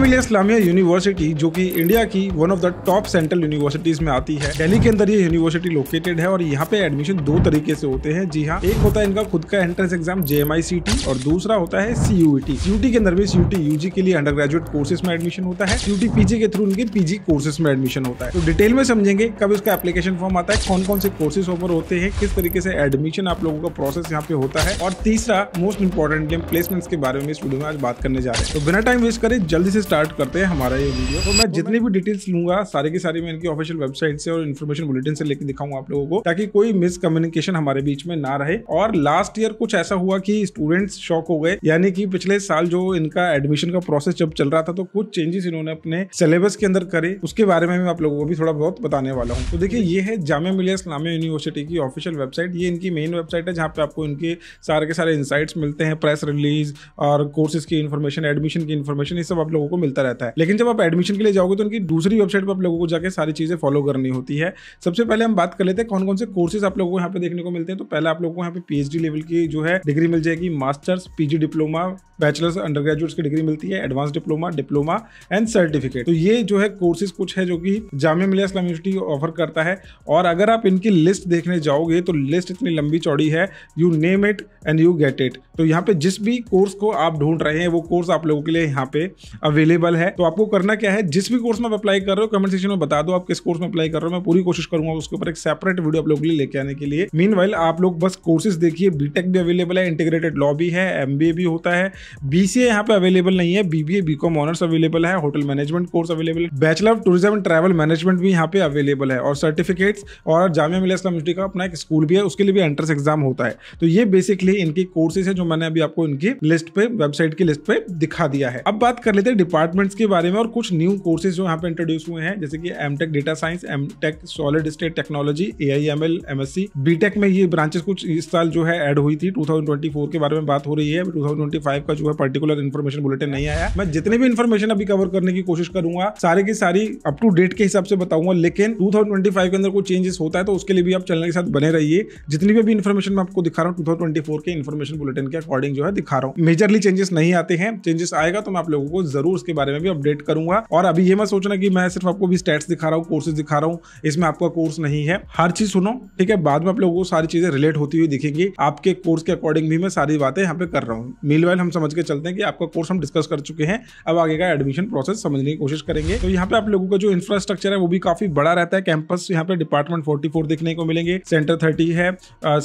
मिलिया इस्लामिया यूनिवर्सिटी जो कि इंडिया की one of the top central universities में आती है दिल्ली के अंदर ये यूनिवर्सिटी लोकेटेड है और यहाँ पे एडमिशन दो तरीके से होते हैं जी हाँ एक होता है इनका खुद का एंट्रेंस एग्जाम जेएमआई और दूसरा होता है सीयूटी सीयूटी e के अंदर भी सीयूटी यूजी के लिए अंडर ग्रेजुएट कोर्सेस में एडमिशन होता है सीयूटी पीजी के थ्रू उनके पीजी कोर्सेस में एडमिशन होता है तो डिटेल में समझेंगे कब उसका एप्लीकेशन फॉर्म आता है कौन कौन से कोर्सेस ऑफर होते हैं किस तरीके से एडमिशन आप लोगों का प्रोसेस यहाँ पे होता है और तीसरा मोस्ट इंपॉर्टेंट गेम प्लेसमेंट्स के बारे में इस वीडियो में आज बात करने जा रहे हैं तो बिना टाइम वेस्ट करे जल्दी से स्टार्ट करते हैं हमारा ये वीडियो तो मैं तो जितनी भी डिटेल्स लूंगा सारे की सारी मैं इनकी ऑफिशियल वेबसाइट से और इन्फॉर्मेशन बुलेटिन से लेकर दिखाऊंगा आप लोगों को ताकि कोई मिसकम्युनिकेशन हमारे बीच में ना रहे और लास्ट ईयर कुछ ऐसा हुआ कि स्टूडेंट्स शॉक हो गए यानी कि पिछले साल जो इनका एडमिशन का प्रोसेस जब चल रहा था तो कुछ चेंजेस इन्होंने अपने सिलेबस के अंदर करे उसके बारे में मैं आप लोगों को भी थोड़ा बहुत बताने वाला हूँ तो देखिये ये है जामिया मिलिया इस्लामिया यूनिवर्सिटी की ऑफिशियल वेबसाइट ये इनकी मेन वेबसाइट है जहाँ पे आपको इनके सारे के सारे इंसाइट्स मिलते हैं प्रेस रिलीज और कोर्सेज की इन्फॉर्मेशन एडमिशन की इन्फॉर्मेशन ये सब आप लोगों लोगों को मिलता रहता है लेकिन जब आप एडमिशन के लिए जाओगे तो उनकी दूसरी वेबसाइट पर आप लोगों को जाकर सारी चीज़ें फॉलो करनी होती है सबसे पहले हम बात कर लेते हैं कौन कौन से कोर्सेज आप लोगों को यहाँ पे देखने को मिलते हैं तो पहले आप लोगों को यहाँ पे पीएचडी लेवल की जो है डिग्री मिल जाएगी masters PG diploma bachelors under graduates की डिग्री मिलती है advance diploma diploma and certificate तो ये जो है कोर्सेज कुछ है जो कि जामिया मिलिया इस्लाम यूनिवर्सिटी ऑफर करता है और अगर आप इनकी लिस्ट देखने जाओगे तो लिस्ट इतनी लंबी चौड़ी है you name it and you get it तो यहाँ पे जिस भी कोर्स को आप ढूंढ रहे हैं वो कोर्स आप लोगों के लिए यहाँ पे अवेलेबल अवेलेबल है तो आपको करना क्या है जिस भी कोर्स में आप अप्लाई कर रहे हो कमेंट सेक्शन में बता दो आप किस कोर्स में अप्लाई कर रहे हो मैं पूरी कोशिश करूंगा उसके ऊपर एक सेपरेट वीडियो आप लोग लेके आने के लिए मीन आप लोग बस कोर्सेज देखिए बीटेक भी अवेलेबल है इंटीग्रेटेड लॉ भी है एम भी होता है बीसीए यहाँ पे अवेलेबल नहीं है बीबीए बीकॉम ऑनर्स अवेलेबल है होटल मैनेजमेंट कोर्स अवेलेबल है bachelor of tourism and travel management भी यहाँ पे अवेलेबल है और सर्टिफिकेट्स और जामिया मिलिया इस्लाम का अपना एक स्कूल भी है उसके लिए भी एंट्रेंस एग्जाम होता है तो ये बेसिकली इनके कोर्सेज है जो मैंने अभी आपको इनकी लिस्ट पे वेबसाइट की लिस्ट पे दिखा दिया है अब बात कर लेते हैं डिपार्टमेंट्स के बारे में और कुछ न्यू कोर्सेज जो यहाँ पे इंट्रोड्यूस हुए हैं जैसे कि M tech data science M tech solid state technology A I M L M S C B tech में ये ब्रांचेस कुछ इस साल जो है एड हुई थी टू थाउजेंड ट्वेंटी फोर के बारे में बात हो रही है टू ट्वेंटी फाइव का जो है पर्टिकुलर इन्फॉर्मेशन बुलेटिन नहीं आया मैं जितने भी इन्फॉर्मेशन अभी कवर करने की कोशिश करूंगा सारे की सारी अप टू डेट के हिसाब से बताऊंगा लेकिन टू थाउजेंड ट्वेंटी फाइव के अंदर कोई चेंजेस होता है तो उसके लिए भी आप चैनल के साथ बने रहिए जितनी भी अभी इन्फॉर्मेशन मैं आपको दिखा रहा हूँ टू ट्वेंटी फोर के इन्फॉर्मेशन बुलेटिन के अकॉर्डिंग जो है दिखा रहा हूँ मेजरली चेंजेस नहीं आते हैं चेंजेस आएगा तो मैं आप लोगों को जरूर उसके बारे में भी अपडेट करूंगा और अभी ये मैं सोचना कि मैं सिर्फ आपको भी स्टेट्स दिखा रहा हूँ कोर्सेज दिखा रहा हूँ इसमें आपका कोर्स नहीं है हर चीज सुनो ठीक है बाद में आप लोगों को सारी चीजें रिलेट होती हुई दिखेंगी आपके कोर्स के अकॉर्डिंग भी मैं सारी बातें यहाँ पे कर रहा हूँ मील हम समझ के चलते हैं कि आपका कोर्स हम डिस्कस कर चुके हैं अब आगे का एडमिशन प्रोसेस समझने की कोशिश करेंगे तो यहाँ पे आप लोगों का जो इंफ्रास्ट्रक्चर है वो भी काफी बड़ा रहता है कैंपस यहाँ पे डिपार्टमेंट फोर्टी देखने को मिलेंगे सेंटर थर्टी है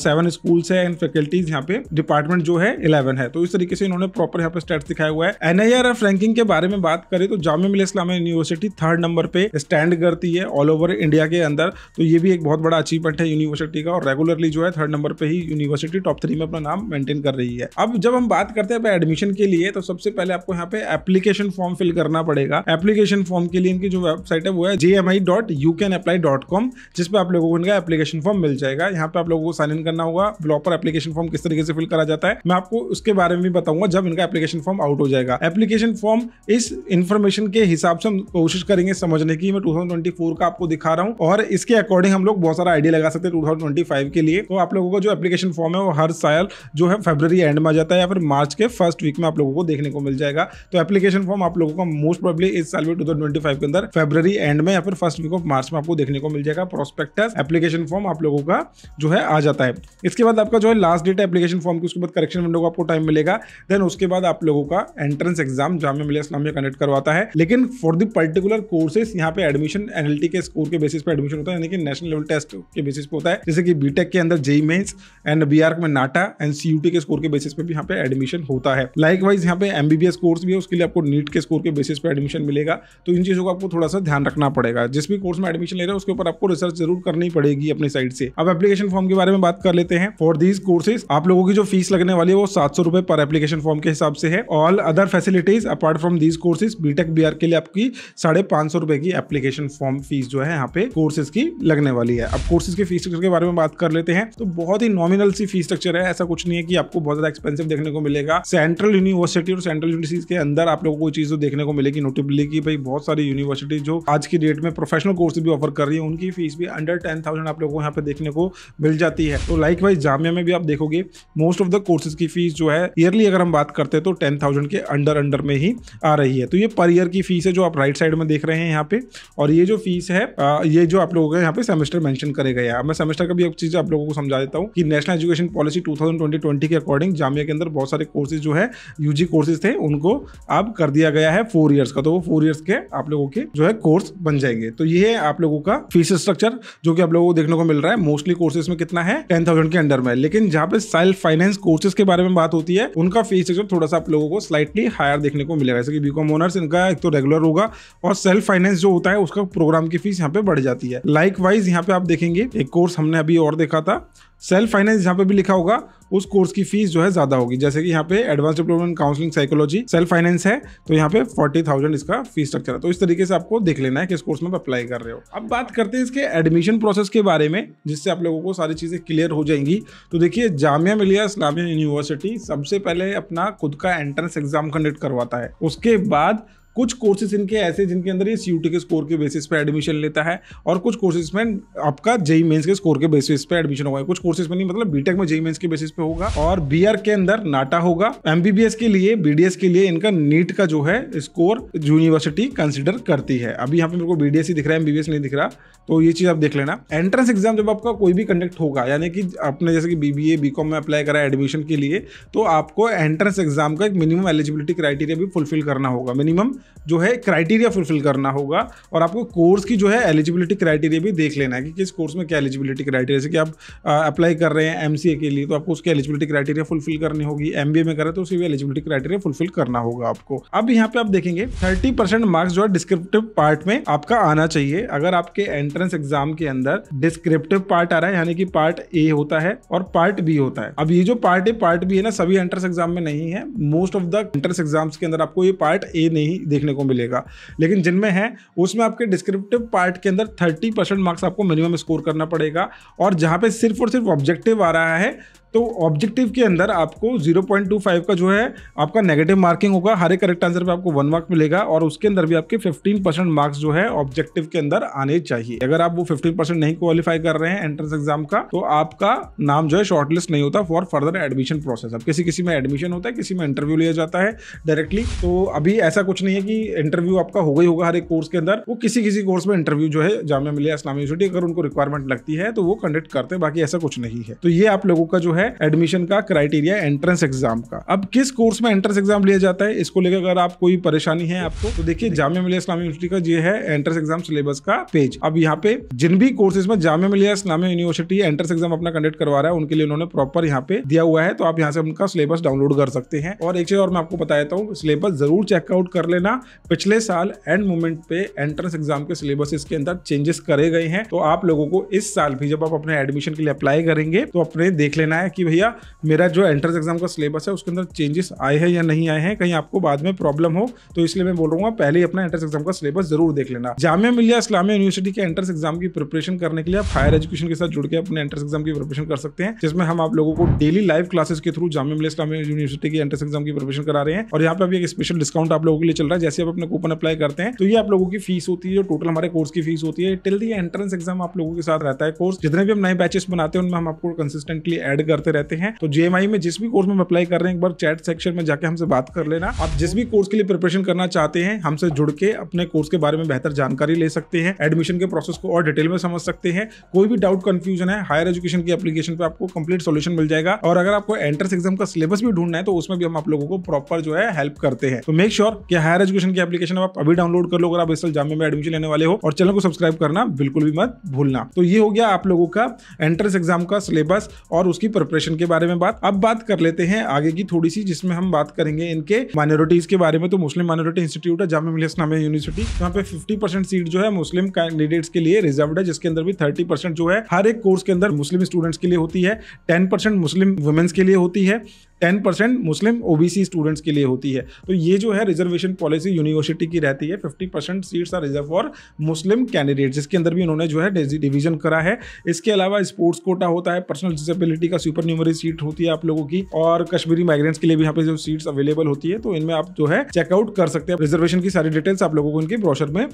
सेवन स्कूल्स है एंड फैकल्टीज यहाँ पे डिपार्टमेंट जो है इलेवन है तो इस तरीके से इन्होंने प्रॉपर यहाँ पे स्टेट्स दिखाया हुआ है एनआईआरएफ रैंकिंग के बारे बारे में बात करें तो Jamia Millia Islamia university third number पे स्टैंड करती है ऑल ओवर इंडिया के अंदर तो ये भी एक बहुत बड़ा अचीवमेंट है यूनिवर्सिटी का और रेगुलरली जो है थर्ड नंबर पे ही यूनिवर्सिटी टॉप थ्री में अपना नाम मेंटेन कर रही है अब जब हम बात करते हैं एडमिशन के लिए तो सबसे पहले आपको यहाँ पे एप्लीकेशन फॉर्म फिल करना पड़ेगा एप्लीकेशन फॉर्म के लिए इनकी जो वेबसाइट है वो है J M I dot you can apply dot com जिसपे आप लोगों को इनका एप्लीकेशन फॉर्म मिल जाएगा यहाँ पे आप लोगों को साइन इन करना होगा ब्लॉक पर एप्लीकेशन फॉर्म किस तरीके से फिल करा जाता है मैं आपको उसके बारे में भी बताऊंगा जब इनका एप्लीकेशन फॉर्म आउट हो जाएगा एप्लीकेशन फॉर्म इस इन्फॉर्मेशन के हिसाब से हम कोशिश करेंगे समझने की मैं 2024 का आपको दिखा रहा हूँ और इसके अकॉर्डिंग हम लोग बहुत सारा आइडिया लगा सकते हैं 2025 के लिए तो आप लोगों का जो एप्लीकेशन फॉर्म है वो हर साल जो है फेब्रवरी एंड में आ जाता है या फिर मार्च के फर्स्ट वीक में आप लोगों को देखने को मिल जाएगा तो एप्लीकेशन फॉर्म आप लोगों का मोस्ट प्रॉब्ली इस साल भी टू के अंदर फेब्रवरी एंड में या फिर फर्स्ट वीक ऑफ मार्च में आपको देखने को मिल जाएगा प्रोस्पेक्टस एप्लीकेशन फॉर्म आप लोगों का जो है आ जाता है इसके बाद आपका जो है लास्ट डेट एप्लीकेशन फॉर्म की उसके बाद करेक्शन विंडो को आपको टाइम मिलेगा देन उसके बाद आप लोगों का एंट्रेंस एग्जाम जहां जामिया मिलिया में कनेक्ट करवाता है लेकिन फॉर द पर्टिकुलर कोर्सेस यहाँ पे एडमिशन एनएलटी के स्कोर के बेसिस पे एडमिशन होता है यानी कि नेशनल लेवल टेस्ट के बेसिस पे होता है जैसे कि बीटेक के अंदर जेई मेन्स एंड बी में नाटा एंड सीयूटी के स्कोर के बेसिस पे भी यहाँ पे एडमिशन होता है लाइक वाइज यहाँ पे एमबीबीएस कोर्स भी है उसके लिए आपको नीट के स्कोर के बेसिस पे एडमिशन मिलेगा तो इन चीज़ों को आपको थोड़ा सा ध्यान रखना पड़ेगा जिस भी कोर्स में एडमिशन ले रहे हैं उसके ऊपर आपको रिसर्च जरूर करनी पड़ेगी अपनी साइड से अब एप्लीकेशन फॉर्म के बारे में बात कर लेते हैं फॉर दीज कोर्सेज आप लोगों की जो फीस लगने वाली है वो सात सौ रुपए पर एप्लीकेशन फॉर्म के हिसाब से है all other facilities apart from these fees courses BTech B के लिए आपकी साढ़े पांच सौ रुपए की एप्लीकेशन फॉर्म फीस जो है यहाँ पे कोर्सेज की लगने वाली है अब कोर्सेज के फीस स्ट्रक्चर के बारे में बात कर लेते हैं तो बहुत ही नॉमिनल सी फीस स्ट्रक्चर है ऐसा कुछ नहीं है कि आपको बहुत ज्यादा एक्सपेंसिव देखने को मिलेगा सेंट्रल यूनिवर्सिटी और सेंट्रल यूनिवर्सिटीज के अंदर आप लोगों को चीज तो देखने को मिलेगी नोटिबली की भाई बहुत सारी यूनिवर्सिटी जो आज की डेट में प्रोफेशनल कोर्स भी ऑफर कर रही है उनकी फीस भी अंडर टेन थाउजेंड आप लोगों को यहाँ पे देखने को मिल जाती है तो लाइक वाइज जामिया में भी आप देखोगे मोस्ट ऑफ द कोर्सेज की फीस जो है ईयरली अगर हम बात करते हैं तो टेन थाउजेंड के अंडर अंडर में ही आ आ रही है तो ये पर ईयर की फीस है जो आप राइट साइड में देख रहे हैं यहाँ पे और ये जो फीस है ये जो आप लोगों का यहाँ पे सेमेस्टर मेंशन करे गए हैं मैं सेमेस्टर का भी एक चीज़ आप लोगों को समझा देता हूँ कि नेशनल एजुकेशन पॉलिसी टू के अकॉर्डिंग जामिया के अंदर बहुत सारे कोर्सेज जो है यूजी कोर्सेज थे उनको अब कर दिया गया है फोर ईयर्स का तो वो फोर ईयर्स के आप लोगों के जो है कोर्स बन जाएंगे तो ये है आप लोगों का फीस स्ट्रक्चर जो कि आप लोगों को देखने को मिल रहा है मोस्टली कोर्सेज में कितना है टेन थाउजेंड के अंडर में लेकिन जहां पे सेल्फ फाइनेंस कोर्सेज के बारे में बात होती है उनका फीस स्ट्रक्चर थोड़ा सा आप लोगों को स्लाइटली हायर देखने को मिलेगा जैसे कि बीकॉम ओनर्स इनका एक तो रेगुलर होगा और सेल्फ फाइनेंस जो होता है उसका प्रोग्राम की फीस यहाँ पे बढ़ जाती है लाइक वाइज यहाँ पे आप देखेंगे एक कोर्स हमने अभी और देखा था सेल्फ फाइनेंस यहाँ पे भी लिखा होगा उस कोर्स की फीस जो है ज्यादा होगी जैसे कि यहाँ पे advance diploma in counselling psychology self finance है तो यहाँ पे फोर्टी थाउजेंड इसका फीस स्ट्रक्चर है तो इस तरीके से आपको देख लेना है किस कोर्स में अप्लाई कर रहे हो अब बात करते हैं इसके एडमिशन प्रोसेस के बारे में जिससे आप लोगों को सारी चीज़ें क्लियर हो जाएंगी तो देखिए जामिया मिलिया इस्लामिया यूनिवर्सिटी सबसे पहले अपना खुद का एंट्रेंस एग्जाम कंडक्ट करवाता है उसके बाद कुछ कोर्सेज इनके ऐसे जिनके अंदर ये सी के स्कोर के बेसिस पे एडमिशन लेता है और कुछ कोर्सेज में आपका जेई मेन्स e e के स्कोर के बेसिस पे एडमिशन होगा कुछ कोर्सेज में नहीं मतलब बीटेक में जेई मेन्स e के बेसिस पे होगा और बी के अंदर नाटा होगा एमबीबीएस के लिए बीडीएस के लिए इनका नीट का जो है स्कोर यूनिवर्सिटी कंसिडर करती है अभी यहाँ पे मेरे को बीडीएस ही दिख रहा है एमबीबीएस नहीं दिख रहा तो ये चीज़ आप देख लेना एंट्रेंस एग्जाम जब आपका कोई भी कंडक्ट होगा यानी कि आपने जैसे कि बीबीए बीकॉम में अप्लाई करा एडमिशन के लिए तो आपको एंट्रेंस एग्जाम का एक मिनिमम एलिजिबिलिटी क्राइटेरिया भी फुलफिल करना होगा मिनिमम जो है क्राइटेरिया फुलफिल करना होगा और आपको कोर्स की जो है एलिजिबिलिटी क्राइटेरिया भी देख लेना है कि किस कोर्स में क्या एलिजिबिलिटी क्राइटेरिया जैसे कि आप अप्लाई कर रहे हैं एम के लिए तो आपको उसकी एलिजिबिलिटी क्राइटेरिया फुलफिल करनी होगी एम में करें तो उसे भी एलिजिबिलिटी क्राइटेरिया फुलफिल करना होगा आपको अब यहाँ पे आप देखेंगे थर्टी मार्क्स जो है डिस्क्रिप्टिव पार्ट में आपका आना चाहिए अगर आपके एंट्रेंस एग्जाम के अंदर डिस्क्रिप्टिव पार्ट आ रहा है यानी कि पार्ट ए होता है और पार्ट बी होता है अब ये जो पार्ट ए पार्ट बी है ना सभी एंट्रेंस एग्जाम में नहीं है most of the entrance exams के अंदर आपको ये पार्ट ए नहीं देखने को मिलेगा लेकिन जिनमें है उसमें आपके डिस्क्रिप्टिव पार्ट के अंदर थर्टी परसेंट मार्क्स आपको मिनिमम स्कोर करना पड़ेगा और जहाँ पर सिर्फ और सिर्फ ऑब्जेक्टिव आ रहा है तो ऑब्जेक्टिव के अंदर आपको 0.25 का जो है आपका नेगेटिव मार्किंग होगा हर एक करेक्ट आंसर पे आपको वन मार्क मिलेगा और उसके अंदर भी आपके 15 परसेंट मार्क्स जो है ऑब्जेक्टिव के अंदर आने चाहिए अगर आप वो 15 परसेंट नहीं क्वालिफाई कर रहे हैं एंट्रेंस एग्जाम का तो आपका नाम जो है शॉर्टलिस्ट नहीं होता फॉर फर्दर एडमिशन प्रोसेस अब किसी किसी में एडमिशन होता है किसी में इंटरव्यू लिया जाता है डायरेक्टली तो अभी ऐसा कुछ नहीं है कि इंटरव्यू आपका होगा ही होगा हर एक कोर्स के अंदर वो किसी किसी कोर्स में इंटरव्यू जो है जामिया मिलिया इस्लामी यूनिवर्सिटी अगर उनको रिक्वायरमेंट लगती है तो वो कंडक्ट करते हैं बाकी ऐसा कुछ नहीं है तो ये आप लोगों का जो है है एडमिशन का क्राइटेरिया एंट्रेंस एग्जाम का अब किस कोर्स में एंट्रेंस एग्जाम लिया जाता है इसको लेकर अगर आप कोई परेशानी है आपको तो देखिए जामिया मिलिया इस्लामी यूनिवर्सिटी का ये है एंट्रेंस एग्जाम सिलेबस का पेज अब यहाँ पे जिन भी कोर्सेज में Jamia Millia Islamia university entrance exam अपना कंडक्ट करवा रहा है उनके लिए उन्होंने प्रॉपर यहाँ पे दिया हुआ है तो आप यहाँ से उनका सिलेबस डाउनलोड कर सकते हैं और एक चीज और मैं आपको बता देता हूँ सिलेबस जरूर चेकआउट कर लेना पिछले साल एंड मोमेंट पे एंट्रेंस एग्जाम के सिलेबस इसके अंदर चेंजेस करे गए हैं तो आप लोगों को इस साल भी जब आप अपने एडमिशन के लिए अप्लाई करेंगे तो अपने देख लेना है कि भैया मेरा जो एंट्रेंस एग्जाम का सिलेबस है उसके अंदर चेंजेस आए हैं या नहीं आए हैं कहीं आपको बाद में प्रॉब्लम हो तो इसलिए मैं बोल रहा हूँ पहले अपना एंट्रेंस एग्जाम का सिलेबस जरूर देख लेना जामिया मिलिया इस्लामी यूनिवर्सिटी के एंट्रेंस एग्जाम की प्रिपरेशन करने के लिए आप हायर एजुकेशन के साथ जुड़ के अपने एंट्रेंस एग्जाम की प्रिपरेशन कर सकते हैं जिसमें हम आप लोगों को डेली लाइव क्लासेस के थ्रू जामिया मिलिया इस्लामी यूनिवर्सिटी के एंट्रेंस एग्जाम की प्रिपरेशन करा रहे हैं और यहाँ पर अभी एक स्पेशल डिस्काउंट आप लोगों के लिए चल रहा है जैसे आप अपने कूपन अप्लाई करते हैं तो ये आप लोगों की फीस होती है जो टोटल हमारे कोर्स की फीस होती है टिल दी एंट्रेंस एग्जाम आप लोगों के साथ रहता है कोर्स जितने भी हम नए बैचेस बनाते हैं उनमें हम आपको कंसिस्टेंटली एड करते करते रहते हैं तो जे में जिस भी कोर्स में अप्लाई कर रहे हैं एक बार चैट सेक्शन में जाके हमसे बात कर लेना आप जिस भी कोर्स के लिए प्रिपरेशन करना चाहते हैं हमसे जुड़ के अपने कोर्स के बारे में बेहतर जानकारी ले सकते हैं एडमिशन के प्रोसेस को और डिटेल में समझ सकते हैं कोई भी डाउट कंफ्यूजन है हायर एजुकेशन की एप्लीकेशन पे आपको कंप्लीट सोल्यूशन मिल जाएगा और अगर आपको एंट्रेंस एग्जाम का सिलेबस भी ढूंढना है तो उसमें भी हम आप लोगों को प्रॉपर जो है हेल्प करते हैं तो मेक श्योर sure कि हायर एजुकेशन की एप्लीकेशन आप अभी डाउनलोड कर लो अगर आप इस जामे में एडमिशन लेने वाले हो और चैनल को सब्सक्राइब करना बिल्कुल भी मत भूलना तो ये हो गया आप लोगों का एंट्रेंस एग्जाम का सिलेबस और उसकी प्रिपरेशन के बारे में बात अब बात कर लेते हैं आगे की थोड़ी सी जिसमें हम बात करेंगे इनके माइनॉरिटीज के बारे में तो मुस्लिम माइनॉरिटी इंस्टीट्यूट है जामा मिलिया इस्लामिया यूनिवर्सिटी यहाँ पे फिफ्टी परसेंट सीट जो है मुस्लिम कैंडिडेट्स के लिए रिजर्व है जिसके अंदर भी थर्टी परसेंट जो है हर एक कोर्स के अंदर मुस्लिम स्टूडेंट्स के लिए होती है टेन परसेंट मुस्लिम वुमेन्स के लिए होती है ten percent Muslim OBC students के लिए होती है तो ये जो है रिजर्वेशन पॉलिसी यूनिवर्सिटी की रहती है fifty percent seats are reserved for Muslim candidate जिसके अंदर भी उन्होंने जो है डिवीजन करा है इसके अलावा स्पोर्ट्स कोटा होता है पर्सनल डिसेबिलिटी का स्लीपर न्यूमरी सीट होती है आप लोगों की और कश्मीरी माइग्रेंट्स के लिए भी यहाँ पे जो सीट अवेलेबल होती है तो इनमें आप जो है चेकआउट कर सकते हैं रिजर्वेशन की सारी डिटेल्स आप लोगों को इनके ब्रोशर में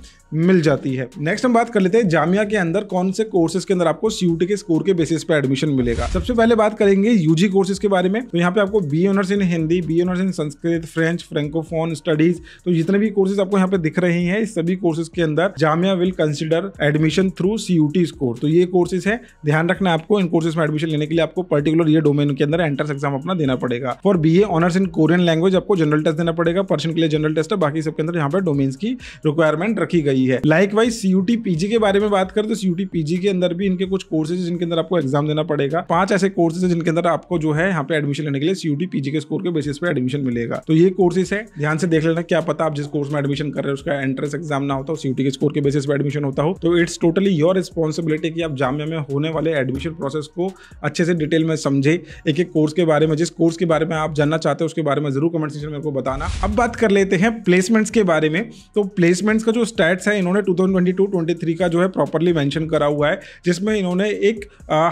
मिल जाती है नेक्स्ट हम बात कर लेते हैं जामिया के अंदर कौन से कोर्सेज के अंदर आपको सीयूटी के स्कोर के बेसिस पर एडमिशन मिलेगा सबसे पहले बात करेंगे यूजी कोर्सेज के बारे में तो यहाँ पे आपको B honours in Hindi B honours in Sanskrit French francophone studies तो जितने भी कोर्सेज आपको यहाँ पे दिख रहे हैं इस सभी कोर्सेज के अंदर Jamia will consider admission through CUET score तो ये कोर्सेज है ध्यान रखना आपको इन कोर्सेज में एडमिशन लेने के लिए आपको पर्टिकुलर पर्टिकुलर ये डोमेन के अंदर एंट्रेंस एग्जाम अपना देना पड़ेगा for B honours in Korean language आपको जनरल टेस्ट देना पड़ेगा पर्सन के लिए जनरल टेस्ट है बाकी सबके अंदर यहाँ पर डोमेन्स की रिक्वायरमेंट रखी गई है लाइक वाइज सीयूटी पीजी के बारे में बात करें तो सीयूटी पीजी के अंदर भी इनके कुछ कोर्सेज जिनके अंदर आपको एग्जाम देना पड़ेगा पांच ऐसे कोर्सेज है जिनके अंदर आपको जो है यहाँ पे एडमिशन लेने के लिए सीयूटी पीजी के स्कोर के बेसिस पे एडमिशन मिलेगा तो ये कोर्सेज है ध्यान से देख लेना क्या पता आप जिस कोर्स में एडमिशन कर रहे हो उसका एंट्रेंस एग्जाम ना होता हो सीयूटी तो के स्कोर के बेसिस पे एडमिशन होता हो तो इट्स टोटली योर रिस्पॉन्सिबिलिटी कि आप जामिया में होने वाले एडमिशन प्रोसेस को अच्छे से डिटेल में समझे एक एक कोर्स के बारे में जिस कोर्स के बारे में आप जानना चाहते हो उसके बारे में ज़रूर कमेंट सेक्शन में को बताना अब बात कर लेते हैं प्लेसमेंट्स के बारे में तो प्लेसमेंट्स का जो स्टैट्स है इन्होंने टू थाउजेंड का जो है प्रॉपरली मैंशन करा हुआ है जिसमें इन्होंने एक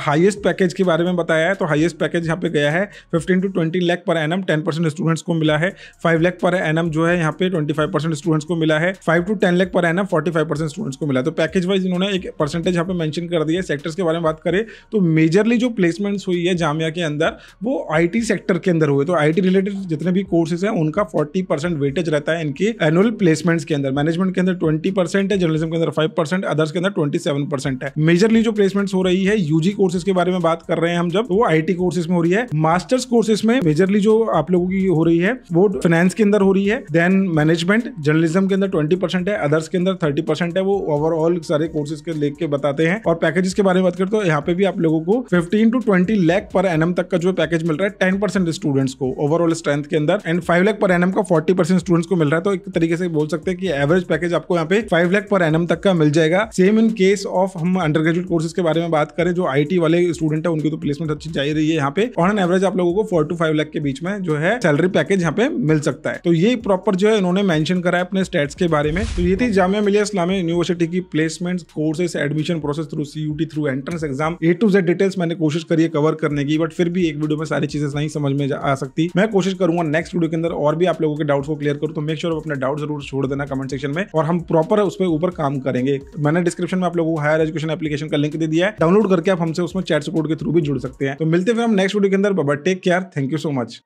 हाइएस्ट पैकेज के बारे में बताया है तो हाइएस्ट पैकेज यहाँ पे गया है फिफ्टीन टू ट्वेंटी लैख पर एन एम स्टूडेंट्स को मिला है फाइव लैख पर एन जो है यहाँ पे ट्वेंटी स्टूडेंट्स को मिला है फाइव टू टेन लैख पर एन एम स्टूडेंट्स को मिला तो पैकेज वाइज इन्होंने एक परसेंटेज यहाँ पे मैंशन कर दिया सेक्टर्स के बारे में बात करें तो मेजरली जो प्लेसमेंट्स हुई है जामिया के अंदर वो आईटी सेक्टर के अंदर हुए तो आईटी रिलेटेड जितने भी कोर्सेज हैं उनका 40 परसेंट वेटेज रहता है इनके एनुअल प्लेसमेंट्स के अंदर मैनेजमेंट के अंदर 20 परसेंट है जर्नलिज्म के अंदर 5 परसेंट अदर्स के अंदर 27 परसेंट है मेजरली जो प्लेसमेंट्स हो रही है यूजी कोर्सेज के बारे में बात कर रहे हैं हम जब तो वो आई कोर्सेज में हो रही है मास्टर्स कोर्सेज में मेजरली जो आप लोगों की हो रही है वो फाइनेंस के अंदर हो रही है देन मैनेजमेंट जर्नलिज्म के अंदर ट्वेंटी है अदर्स के अंदर थर्टी है वो ओवरऑल सारे कोर्सेज के लेके बताते हैं और पैकेजेस के बारे में बात करते हो यहाँ पे भी आप लोगों को fifteen to twenty lakh lakh per annum तक का जो पैकेज मिल रहा है टेन परसेंट स्टूडेंट्स को ओवरऑल स्ट्रेंथ के अंदर and five lakh per NM का फोर्टी परसेंट स्टूडेंट्स को मिल रहा है तो एक तरीके से बोल सकते हैं कि एवरेज पैकेज आपको यहाँ पे फाइव लैख पर एनएम तक का मिल जाएगा सेम इन केस ऑफ हम अंडर ग्रेजुएट कोर्सेज के बारे में बात करें जो आई वाले स्टूडेंट है उनकी तो प्लेसमेंट अच्छी चाहिए रही है यहाँ पे ऑन एन एवरेज आप लोगों को फोर टू फाइव लैख के बीच में जो है सैलरी पैकेज यहाँ पे मिल सकता है तो ये प्रॉपर जो है उन्होंने मेंशन करा है अपने स्टेट्स के बारे में तो ये थी जामिया मिलिया इस्लामी यूनिवर्सिटी की placement courses admission process through C through entrance exam A to Z details मैंने कोशिश करी है कवर करने करने की बट फिर भी एक वीडियो में सारी चीजें नहीं समझ में आ सकती मैं कोशिश करूंगा नेक्स्ट वीडियो के अंदर और भी आप लोगों के डाउट्स को क्लियर करूँ तो मेक श्योर अपना डाउट जरूर छोड़ देना कमेंट सेक्शन में और हम प्रॉपर उस पर ऊपर काम करेंगे मैंने डिस्क्रिप्शन में आप लोगों को हायर एजुकेशन एप्लीकेशन का लिंक दे दिया है डाउनलोड करके आप हमसे उसमें चैट सपोर्ट के थ्रू भी जुड़ सकते हैं तो मिलते फिर हम नेक्स्ट वीडियो के अंदर but take care thank you so much